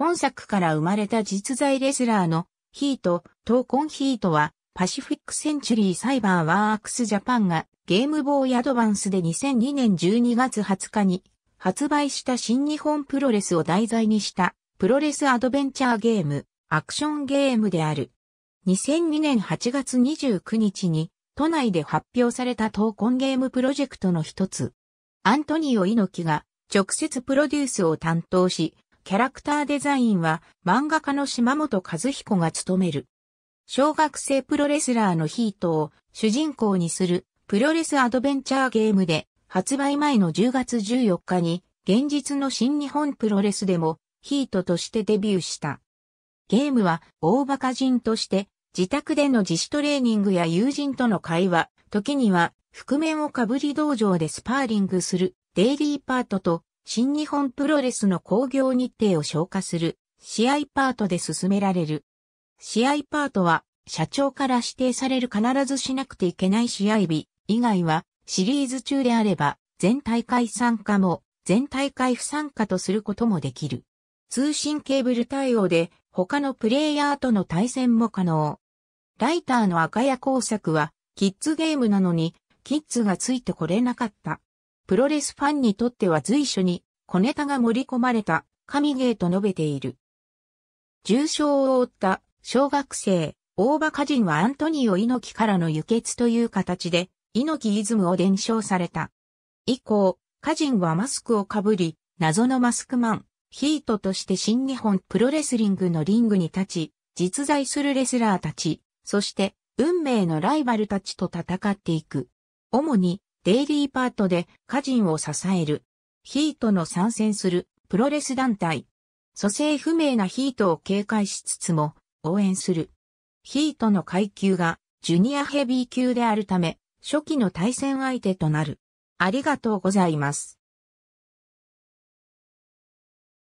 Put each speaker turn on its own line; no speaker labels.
本作から生まれた実在レスラーのヒート、トーコンヒートはパシフィックセンチュリーサイバーワークスジャパンがゲームボーイアドバンスで2002年12月20日に発売した新日本プロレスを題材にしたプロレスアドベンチャーゲーム、アクションゲームである。2002年8月29日に都内で発表されたコンゲームプロジェクトの一つ。アントニオ猪木が直接プロデュースを担当し、キャラクターデザインは漫画家の島本和彦が務める。小学生プロレスラーのヒートを主人公にするプロレスアドベンチャーゲームで発売前の10月14日に現実の新日本プロレスでもヒートとしてデビューした。ゲームは大馬鹿人として自宅での自主トレーニングや友人との会話、時には覆面をかぶり道場でスパーリングするデイリーパートと新日本プロレスの興行日程を消化する試合パートで進められる。試合パートは社長から指定される必ずしなくていけない試合日以外はシリーズ中であれば全大会参加も全大会不参加とすることもできる。通信ケーブル対応で他のプレイヤーとの対戦も可能。ライターの赤屋工作はキッズゲームなのにキッズがついてこれなかった。プロレスファンにとっては随所に小ネタが盛り込まれた神ゲーと述べている。重傷を負った小学生、大馬家人はアントニオ猪木からの輸血という形で猪木イズムを伝承された。以降、歌人はマスクをかぶり、謎のマスクマン、ヒートとして新日本プロレスリングのリングに立ち、実在するレスラーたち、そして運命のライバルたちと戦っていく。主にデイリーパートで家人を支える。ヒートの参戦するプロレス団体。蘇生不明なヒートを警戒しつつも応援する。ヒートの階級がジュニアヘビー級であるため、初期の対戦相手となる。ありがとうございます。